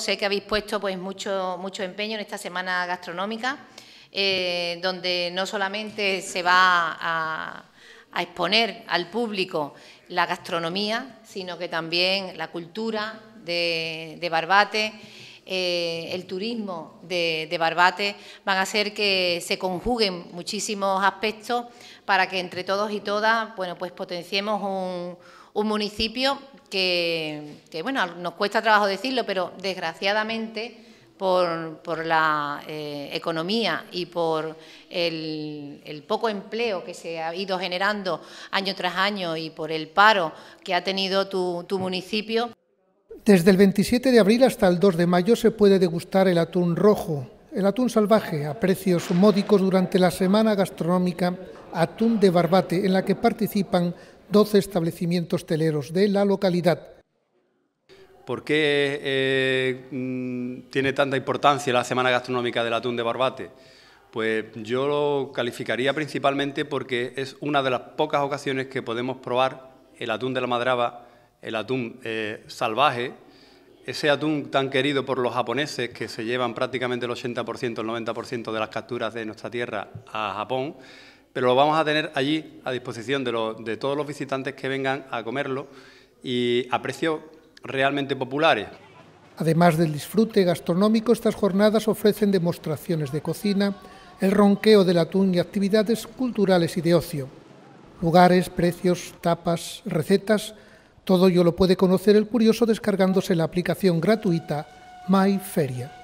Sé que habéis puesto pues, mucho, mucho empeño en esta semana gastronómica, eh, donde no solamente se va a, exponer al público la gastronomía, sino que también la cultura de, Barbate, eh, el turismo de, Barbate, van a hacer que se conjuguen muchísimos aspectos para que entre todos y todas bueno, pues potenciemos un municipio que, bueno, nos cuesta trabajo decirlo, pero desgraciadamente por, la eh, economía y por el, poco empleo que se ha ido generando año tras año y por el paro que ha tenido tu, tu municipio. Desde el 27 de abril hasta el 2 de mayo se puede degustar el atún rojo, el atún salvaje, a precios módicos durante la Semana Gastronómica Atún de Barbate, en la que participan 12 establecimientos teleros de la localidad. ¿Por qué eh, mm, tiene tanta importancia la Semana Gastronómica del Atún de Barbate? Pues yo lo calificaría principalmente porque es una de las pocas ocasiones que podemos probar el atún de la madraba, el atún eh, salvaje, ese atún tan querido por los japoneses que se llevan prácticamente el 80%, el 90% de las capturas de nuestra tierra a Japón, pero lo vamos a tener allí a disposición de, todos los visitantes que vengan a comerlo y a precios realmente populares. Además del disfrute gastronómico, estas jornadas ofrecen demostraciones de cocina, el ronqueo del atún y actividades culturales y de ocio. Lugares, precios, tapas, recetas, todo ello lo puede conocer el curioso descargándose la aplicación gratuita My Feria.